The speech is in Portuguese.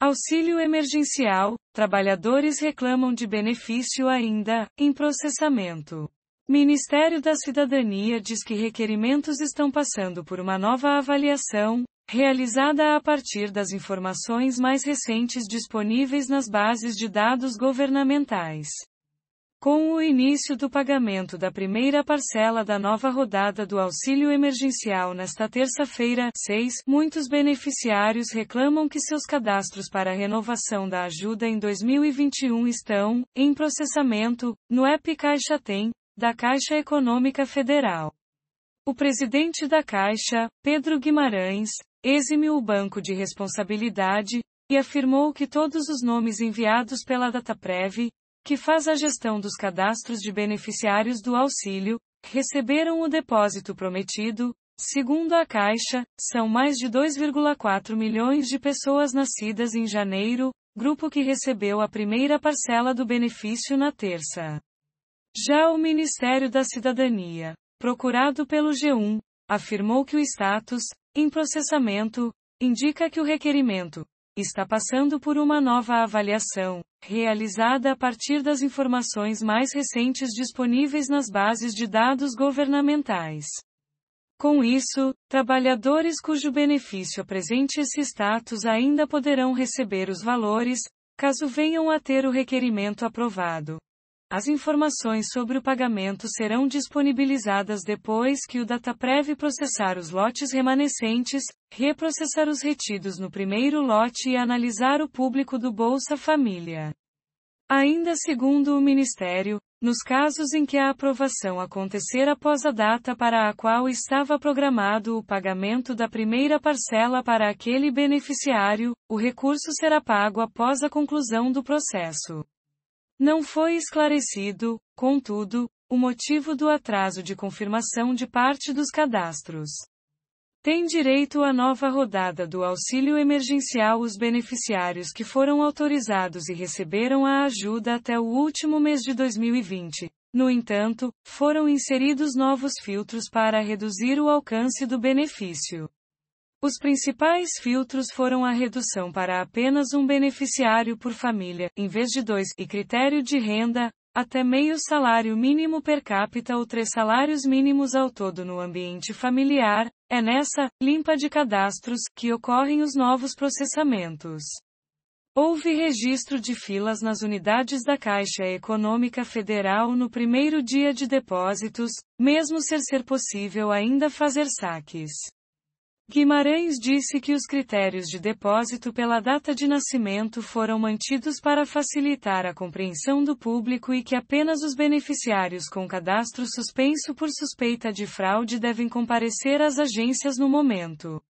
Auxílio emergencial: trabalhadores reclamam de benefício ainda em processamento. Ministério da Cidadania diz que requerimentos estão passando por uma nova avaliação, realizada a partir das informações mais recentes disponíveis nas bases de dados governamentais. Com o início do pagamento da primeira parcela da nova rodada do auxílio emergencial nesta terça-feira, 6, muitos beneficiários reclamam que seus cadastros para renovação da ajuda em 2021 estão, em processamento, no app Caixa Tem, da Caixa Econômica Federal. O presidente da Caixa, Pedro Guimarães, exime o banco de responsabilidade, e afirmou que todos os nomes enviados pela data prévia que faz a gestão dos cadastros de beneficiários do auxílio, receberam o depósito prometido, segundo a Caixa, são mais de 2,4 milhões de pessoas nascidas em janeiro, grupo que recebeu a primeira parcela do benefício na terça. Já o Ministério da Cidadania, procurado pelo G1, afirmou que o status, em processamento, indica que o requerimento, está passando por uma nova avaliação, realizada a partir das informações mais recentes disponíveis nas bases de dados governamentais. Com isso, trabalhadores cujo benefício apresente esse status ainda poderão receber os valores, caso venham a ter o requerimento aprovado. As informações sobre o pagamento serão disponibilizadas depois que o DataPrev processar os lotes remanescentes, reprocessar os retidos no primeiro lote e analisar o público do Bolsa Família. Ainda segundo o Ministério, nos casos em que a aprovação acontecer após a data para a qual estava programado o pagamento da primeira parcela para aquele beneficiário, o recurso será pago após a conclusão do processo. Não foi esclarecido, contudo, o motivo do atraso de confirmação de parte dos cadastros. Tem direito à nova rodada do auxílio emergencial os beneficiários que foram autorizados e receberam a ajuda até o último mês de 2020. No entanto, foram inseridos novos filtros para reduzir o alcance do benefício. Os principais filtros foram a redução para apenas um beneficiário por família, em vez de dois, e critério de renda, até meio salário mínimo per capita ou três salários mínimos ao todo no ambiente familiar, é nessa limpa de cadastros que ocorrem os novos processamentos. Houve registro de filas nas unidades da Caixa Econômica Federal no primeiro dia de depósitos, mesmo ser ser possível ainda fazer saques. Guimarães disse que os critérios de depósito pela data de nascimento foram mantidos para facilitar a compreensão do público e que apenas os beneficiários com cadastro suspenso por suspeita de fraude devem comparecer às agências no momento.